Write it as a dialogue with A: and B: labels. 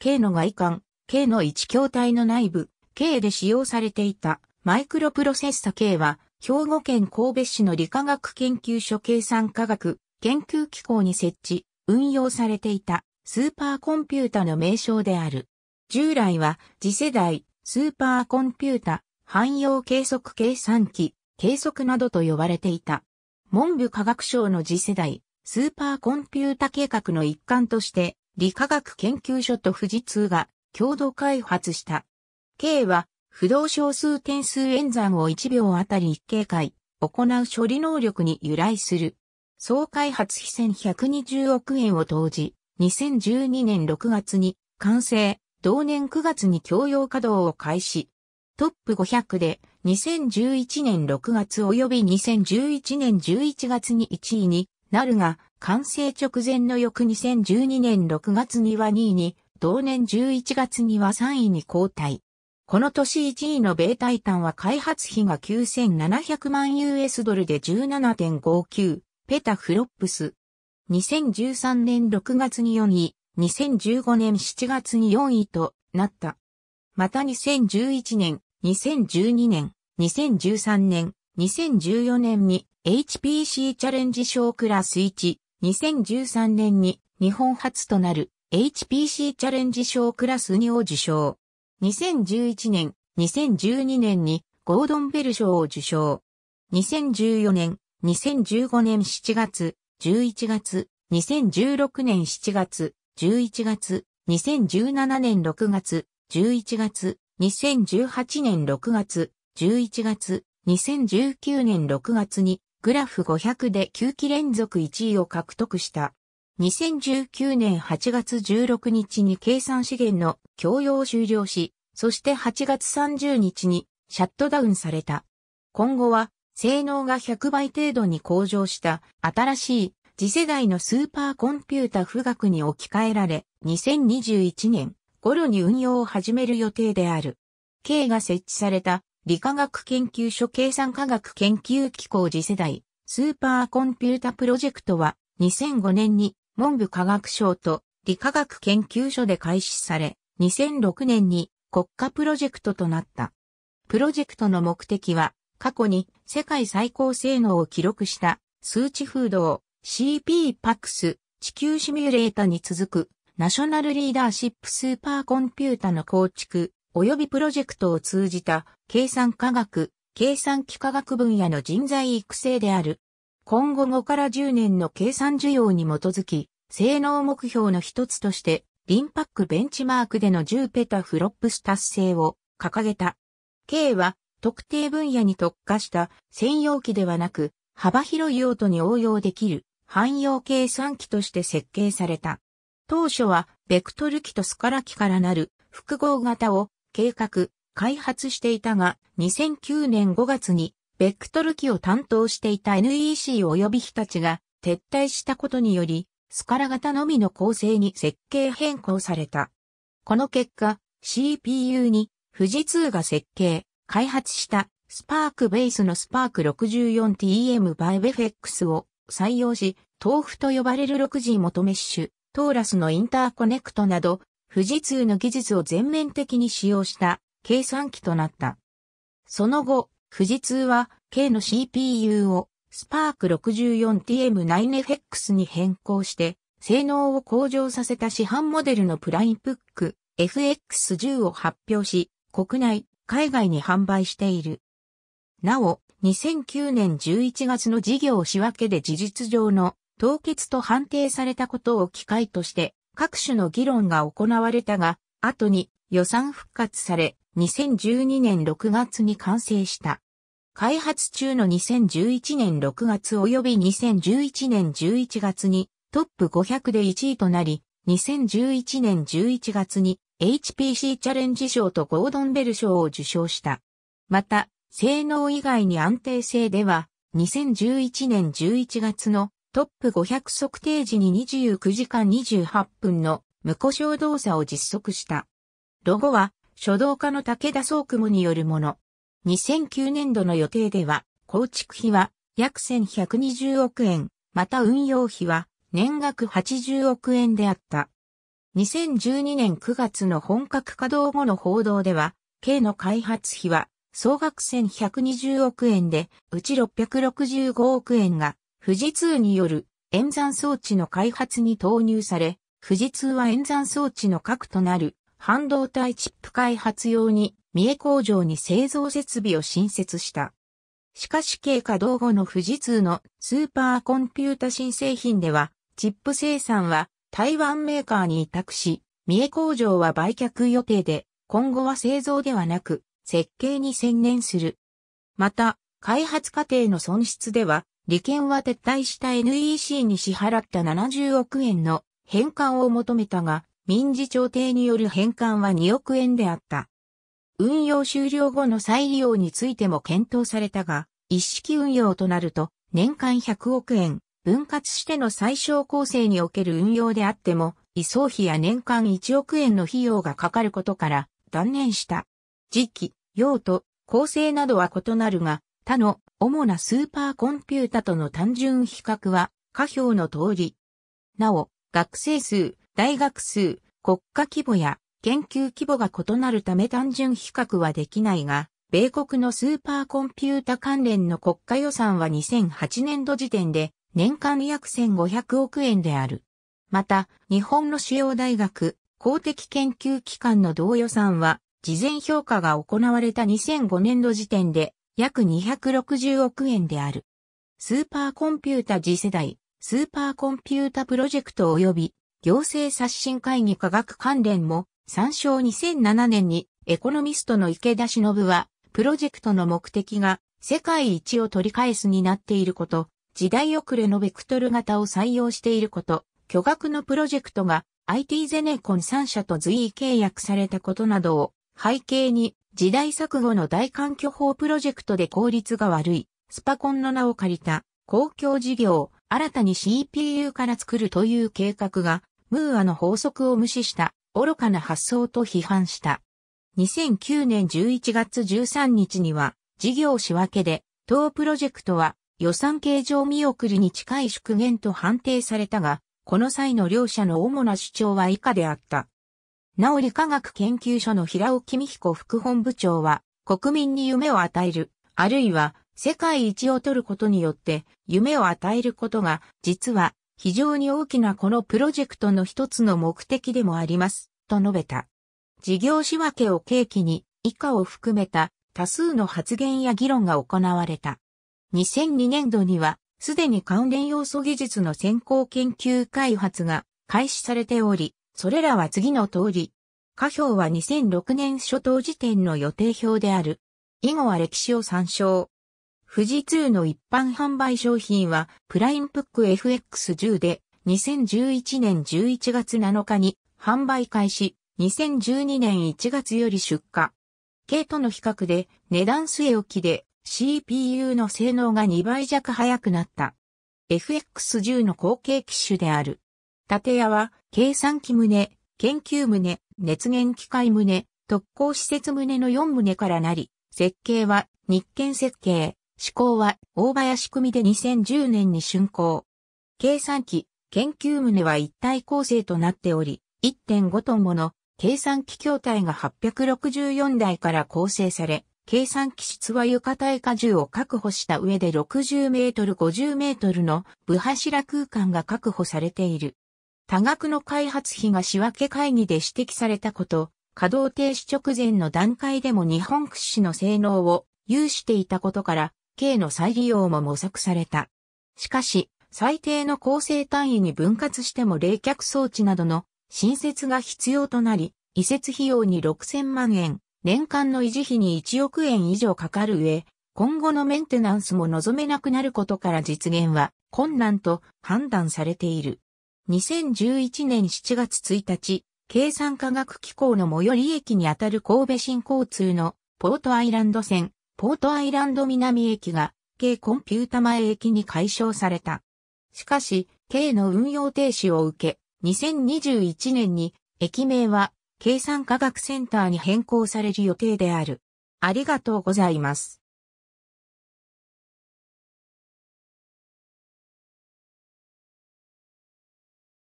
A: K の外観、K の一筐体の内部、K で使用されていたマイクロプロセッサ K は、兵庫県神戸市の理化学研究所計算科学研究機構に設置、運用されていたスーパーコンピュータの名称である。従来は次世代スーパーコンピュータ、汎用計測計算機、計測などと呼ばれていた。文部科学省の次世代スーパーコンピュータ計画の一環として理化学研究所と富士通が共同開発した。K は不動小数点数演算を1秒あたり1警回行う処理能力に由来する。総開発費1120億円を投じ、2012年6月に完成、同年9月に共用稼働を開始。トップ500で2011年6月及び2011年11月に1位になるが、完成直前の翌2012年6月には2位に、同年11月には3位に交代。この年1位の米タイタンは開発費が9700万 US ドルで17.59ペタフロップス。2013年6月に4位、2015年7月に4位となった。また2011年、2012年、2013年、2014年に HPC チャレンジ賞クラス1、2013年に日本初となる HPC チャレンジ賞クラス2を受賞。2011年、2012年にゴードンベル賞を受賞。2014年、2015年7月、11月、2016年7月、11月、2017年6月、11月、2018年6月、11月、2019年6月にグラフ500で9期連続1位を獲得した。2019年8月16日に計算資源の供用を終了し、そして8月30日にシャットダウンされた。今後は性能が100倍程度に向上した新しい次世代のスーパーコンピュータ富岳に置き換えられ、2021年頃に運用を始める予定である。K が設置された理化学研究所計算科学研究機構次世代スーパーコンピュータプロジェクトは2005年に文部科学省と理化学研究所で開始され、2006年に国家プロジェクトとなった。プロジェクトの目的は、過去に世界最高性能を記録した数値風を CPPAX 地球シミュレータに続くナショナルリーダーシップスーパーコンピュータの構築、及びプロジェクトを通じた計算科学、計算機科学分野の人材育成である。今後5から10年の計算需要に基づき、性能目標の一つとして、リンパックベンチマークでの10ペタフロップス達成を掲げた。K は特定分野に特化した専用機ではなく、幅広い用途に応用できる汎用計算機として設計された。当初はベクトル機とスカラ機からなる複合型を計画、開発していたが、2009年5月に、ベクトル機を担当していた NEC 及び日立が撤退したことにより、スカラ型のみの構成に設計変更された。この結果、CPU に富士通が設計、開発したスパークベースのスパーク 64TM バイベフェックスを採用し、豆腐と呼ばれる 6G 元メッシュ、トーラスのインターコネクトなど富士通の技術を全面的に使用した計算機となった。その後、富士通は K の CPU をスパーク 64TM9FX に変更して、性能を向上させた市販モデルのプラインプック FX10 を発表し、国内、海外に販売している。なお、2009年11月の事業仕分けで事実上の凍結と判定されたことを機会として、各種の議論が行われたが、後に予算復活され、2012年6月に完成した。開発中の2011年6月及び2011年11月にトップ500で1位となり、2011年11月に HPC チャレンジ賞とゴードンベル賞を受賞した。また、性能以外に安定性では、2011年11月のトップ500測定時に29時間28分の無故障動作を実測した。ロゴは書道家の武田総雲によるもの。2009年度の予定では、構築費は約1120億円、また運用費は年額80億円であった。2012年9月の本格稼働後の報道では、K の開発費は総額1120億円で、うち665億円が富士通による演算装置の開発に投入され、富士通は演算装置の核となる半導体チップ開発用に三重工場に製造設備を新設した。しかし経過同後の富士通のスーパーコンピュータ新製品では、チップ生産は台湾メーカーに委託し、三重工場は売却予定で、今後は製造ではなく、設計に専念する。また、開発過程の損失では、利権は撤退した NEC に支払った70億円の返還を求めたが、民事調停による返還は2億円であった。運用終了後の再利用についても検討されたが、一式運用となると年間100億円、分割しての最小構成における運用であっても、移送費や年間1億円の費用がかかることから断念した。時期、用途、構成などは異なるが、他の主なスーパーコンピュータとの単純比較は、下表の通り。なお、学生数、大学数、国家規模や研究規模が異なるため単純比較はできないが、米国のスーパーコンピュータ関連の国家予算は2008年度時点で年間約1500億円である。また、日本の主要大学、公的研究機関の同予算は、事前評価が行われた2005年度時点で約260億円である。スーパーコンピュータ次世代、スーパーコンピュータプロジェクト及び行政刷新会議科学関連も参照2007年にエコノミストの池田忍はプロジェクトの目的が世界一を取り返すになっていること、時代遅れのベクトル型を採用していること、巨額のプロジェクトが IT ゼネコン3社と随意契約されたことなどを背景に時代錯誤の大環境法プロジェクトで効率が悪い、スパコンの名を借りた公共事業、を新たに CPU から作るという計画が、ムーアの法則を無視した愚かな発想と批判した。2009年11月13日には、事業仕分けで、当プロジェクトは予算計上見送りに近い縮減と判定されたが、この際の両者の主な主張は以下であった。直理科学研究所の平尾公彦副本部長は、国民に夢を与える、あるいは世界一を取ることによって夢を与えることが、実は非常に大きなこのプロジェクトの一つの目的でもあります、と述べた。事業仕分けを契機に、以下を含めた多数の発言や議論が行われた。2002年度には、すでに関連要素技術の先行研究開発が開始されており、それらは次の通り。下表は2006年初頭時点の予定表である。以後は歴史を参照。富士通の一般販売商品はプラインプック FX10 で2011年11月7日に販売開始、2012年1月より出荷。系との比較で値段据え置きで CPU の性能が2倍弱速くなった。FX10 の後継機種である。縦屋は計算機棟、研究棟、熱源機械棟、特攻施設棟の4棟からなり、設計は日建設計、施工は大林組で2010年に竣工。計算機、研究棟は一体構成となっており、1.5トンもの計算機筐体が864台から構成され、計算機室は床体荷重を確保した上で60メートル50メートルの部柱空間が確保されている。多額の開発費が仕分け会議で指摘されたこと、稼働停止直前の段階でも日本屈指の性能を有していたことから、K の再利用も模索された。しかし、最低の構成単位に分割しても冷却装置などの新設が必要となり、移設費用に6000万円、年間の維持費に1億円以上かかる上、今後のメンテナンスも望めなくなることから実現は困難と判断されている。2011年7月1日、計算科学機構の最寄り駅にあたる神戸新交通のポートアイランド線、ポートアイランド南駅が、K コンピュータ前駅に解消された。しかし、K の運用停止を受け、2021年に駅名は計算科学センターに変更される予定である。ありがとうございます。